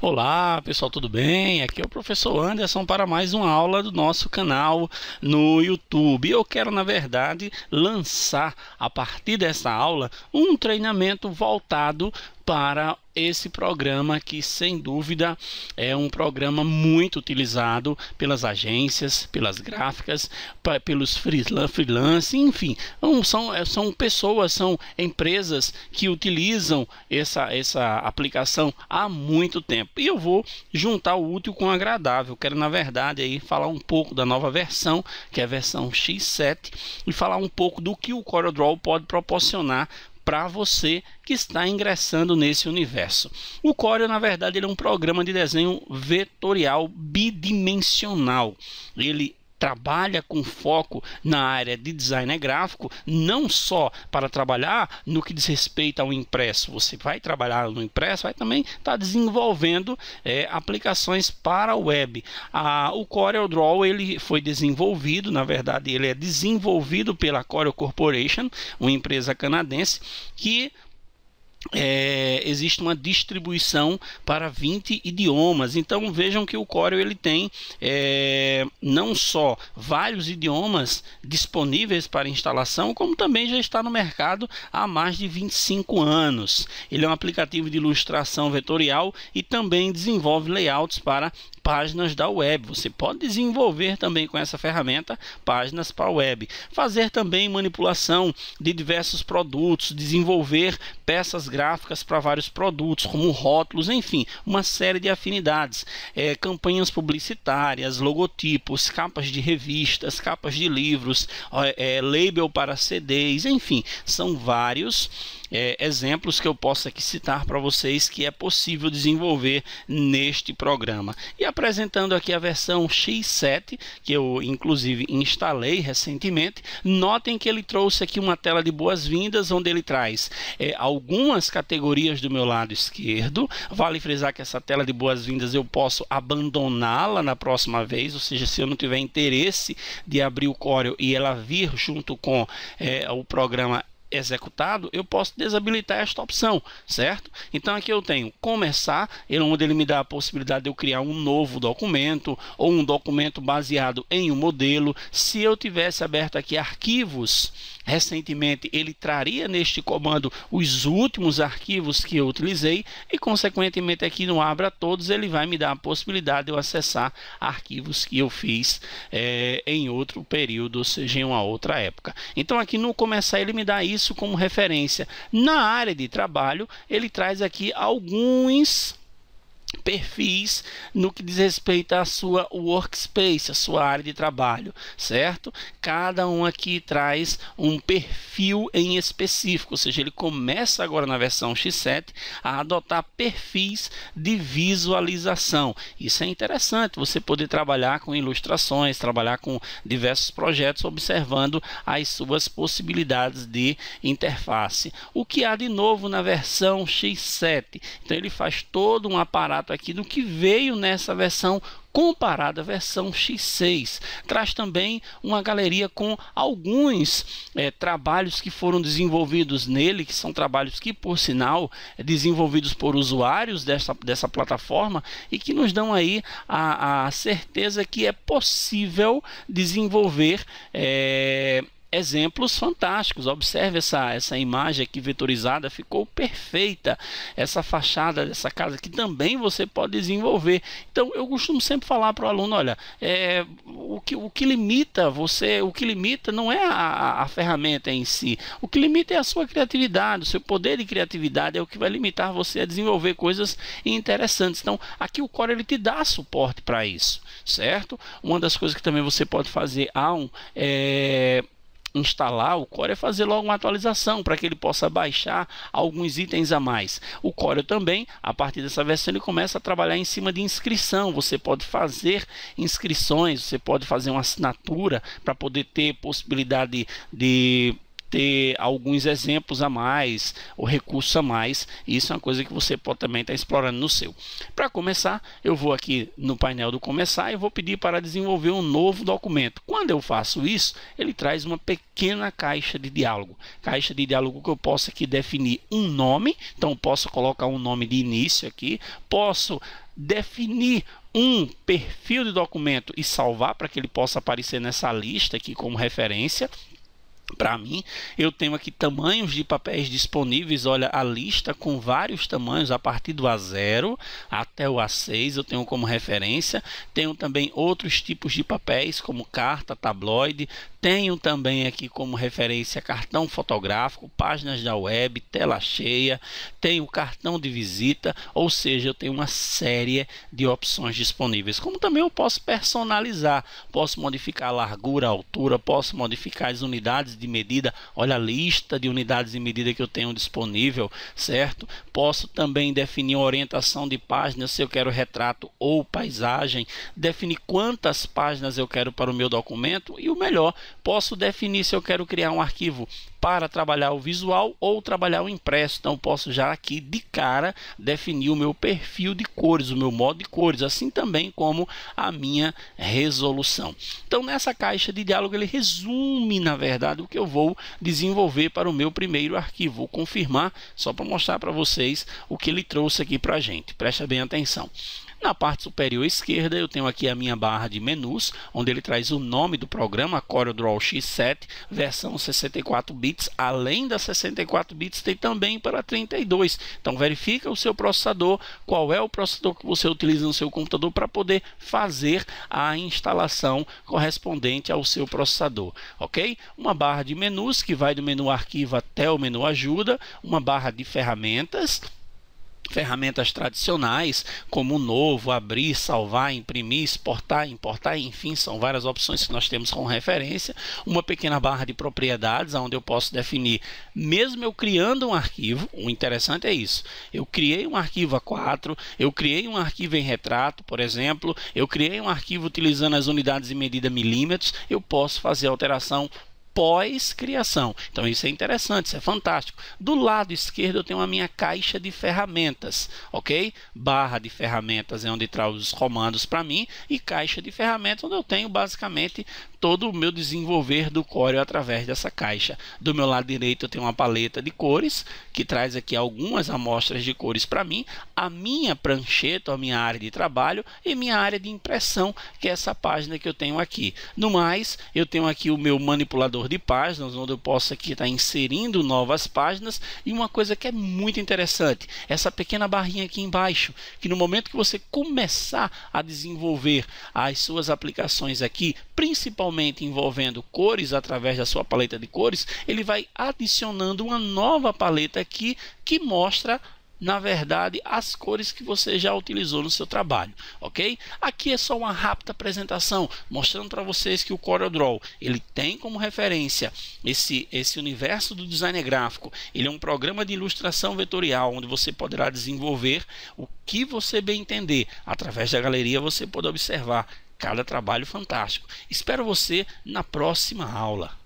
Olá pessoal, tudo bem? Aqui é o professor Anderson para mais uma aula do nosso canal no YouTube. Eu quero, na verdade, lançar a partir dessa aula um treinamento voltado para esse programa que sem dúvida é um programa muito utilizado pelas agências, pelas gráficas, pelos freelance, enfim, então, são, é, são pessoas, são empresas que utilizam essa, essa aplicação há muito tempo. E eu vou juntar o útil com o agradável. Quero na verdade aí falar um pouco da nova versão, que é a versão X7, e falar um pouco do que o CorelDRAW pode proporcionar para você que está ingressando nesse universo. O Coreo, na verdade, ele é um programa de desenho vetorial bidimensional. Ele trabalha com foco na área de design gráfico, não só para trabalhar no que diz respeito ao impresso, você vai trabalhar no impresso, vai também estar tá desenvolvendo é, aplicações para a web. A, o Corel Draw ele foi desenvolvido, na verdade ele é desenvolvido pela Corel Corporation, uma empresa canadense que é, existe uma distribuição para 20 idiomas. Então vejam que o Corel ele tem é, não só vários idiomas disponíveis para instalação, como também já está no mercado há mais de 25 anos. Ele é um aplicativo de ilustração vetorial e também desenvolve layouts para páginas da web. Você pode desenvolver também com essa ferramenta páginas para a web. Fazer também manipulação de diversos produtos, desenvolver peças gráficas para vários produtos, como rótulos, enfim, uma série de afinidades. É, campanhas publicitárias, logotipos, capas de revistas, capas de livros, é, label para CDs, enfim, são vários é, exemplos que eu possa aqui citar para vocês que é possível desenvolver neste programa. E apresentando aqui a versão X7, que eu inclusive instalei recentemente, notem que ele trouxe aqui uma tela de boas-vindas, onde ele traz é, algumas categorias do meu lado esquerdo. Vale frisar que essa tela de boas-vindas eu posso abandoná-la na próxima vez, ou seja, se eu não tiver interesse de abrir o Corel e ela vir junto com é, o programa executado, eu posso desabilitar esta opção, certo? Então aqui eu tenho começar, ele, onde ele me dá a possibilidade de eu criar um novo documento ou um documento baseado em um modelo. Se eu tivesse aberto aqui arquivos, recentemente ele traria neste comando os últimos arquivos que eu utilizei e consequentemente aqui no abra todos ele vai me dar a possibilidade de eu acessar arquivos que eu fiz é, em outro período, ou seja, em uma outra época. Então aqui no começar ele me dá isso isso como referência. Na área de trabalho, ele traz aqui alguns perfis no que diz respeito à sua workspace, a sua área de trabalho, certo? Cada um aqui traz um perfil em específico, ou seja, ele começa agora na versão X7 a adotar perfis de visualização. Isso é interessante, você poder trabalhar com ilustrações, trabalhar com diversos projetos, observando as suas possibilidades de interface. O que há de novo na versão X7? Então ele faz todo um aparato aqui do que veio nessa versão comparada à versão X6. Traz também uma galeria com alguns é, trabalhos que foram desenvolvidos nele, que são trabalhos que, por sinal, é desenvolvidos por usuários dessa, dessa plataforma e que nos dão aí a, a certeza que é possível desenvolver é, exemplos fantásticos. Observe essa, essa imagem aqui vetorizada, ficou perfeita. Essa fachada dessa casa que também você pode desenvolver. Então, eu costumo sempre falar para o aluno, olha, é, o, que, o que limita você, o que limita não é a, a ferramenta em si, o que limita é a sua criatividade, o seu poder de criatividade é o que vai limitar você a desenvolver coisas interessantes. Então, aqui o Core ele te dá suporte para isso, certo? Uma das coisas que também você pode fazer, há um, é, instalar o Core é fazer logo uma atualização para que ele possa baixar alguns itens a mais. O Core também, a partir dessa versão, ele começa a trabalhar em cima de inscrição. Você pode fazer inscrições, você pode fazer uma assinatura para poder ter possibilidade de ter alguns exemplos a mais, ou recursos a mais. Isso é uma coisa que você pode também estar tá explorando no seu. Para começar, eu vou aqui no painel do começar e vou pedir para desenvolver um novo documento. Quando eu faço isso, ele traz uma pequena caixa de diálogo. Caixa de diálogo que eu posso aqui definir um nome, então posso colocar um nome de início aqui, posso definir um perfil de documento e salvar para que ele possa aparecer nessa lista aqui como referência para mim. Eu tenho aqui tamanhos de papéis disponíveis, olha a lista com vários tamanhos, a partir do A0 até o A6, eu tenho como referência. Tenho também outros tipos de papéis, como carta, tabloide, tenho também aqui como referência cartão fotográfico, páginas da web, tela cheia, tenho cartão de visita, ou seja, eu tenho uma série de opções disponíveis. Como também eu posso personalizar, posso modificar a largura, a altura, posso modificar as unidades de medida, olha a lista de unidades de medida que eu tenho disponível, certo? Posso também definir orientação de página, se eu quero retrato ou paisagem, definir quantas páginas eu quero para o meu documento e o melhor, posso definir se eu quero criar um arquivo para trabalhar o visual ou trabalhar o impresso. Então, posso já aqui de cara definir o meu perfil de cores, o meu modo de cores, assim também como a minha resolução. Então, nessa caixa de diálogo, ele resume, na verdade, o que eu vou desenvolver para o meu primeiro arquivo. Vou confirmar só para mostrar para vocês o que ele trouxe aqui para a gente. Presta bem atenção. Na parte superior esquerda, eu tenho aqui a minha barra de menus, onde ele traz o nome do programa, CorelDRAW X7, versão 64 bits. Além da 64 bits, tem também para 32. Então, verifica o seu processador, qual é o processador que você utiliza no seu computador para poder fazer a instalação correspondente ao seu processador, ok? Uma barra de menus que vai do menu arquivo até o menu ajuda, uma barra de ferramentas, ferramentas tradicionais, como novo, abrir, salvar, imprimir, exportar, importar, enfim, são várias opções que nós temos como referência. Uma pequena barra de propriedades, onde eu posso definir, mesmo eu criando um arquivo, o interessante é isso, eu criei um arquivo A4, eu criei um arquivo em retrato, por exemplo, eu criei um arquivo utilizando as unidades de medida milímetros, eu posso fazer alteração pós-criação. Então isso é interessante, isso é fantástico. Do lado esquerdo eu tenho a minha caixa de ferramentas, ok? Barra de ferramentas é onde traz os comandos para mim e caixa de ferramentas onde eu tenho basicamente todo o meu desenvolver do Corel através dessa caixa. Do meu lado direito eu tenho uma paleta de cores que traz aqui algumas amostras de cores para mim, a minha prancheta, a minha área de trabalho e minha área de impressão, que é essa página que eu tenho aqui. No mais, eu tenho aqui o meu manipulador de páginas, onde eu posso aqui estar tá inserindo novas páginas. E uma coisa que é muito interessante, essa pequena barrinha aqui embaixo, que no momento que você começar a desenvolver as suas aplicações aqui, principalmente envolvendo cores através da sua paleta de cores, ele vai adicionando uma nova paleta aqui que mostra na verdade, as cores que você já utilizou no seu trabalho, ok? Aqui é só uma rápida apresentação, mostrando para vocês que o CorelDRAW, ele tem como referência esse, esse universo do design gráfico, ele é um programa de ilustração vetorial, onde você poderá desenvolver o que você bem entender. Através da galeria você pode observar cada trabalho fantástico. Espero você na próxima aula.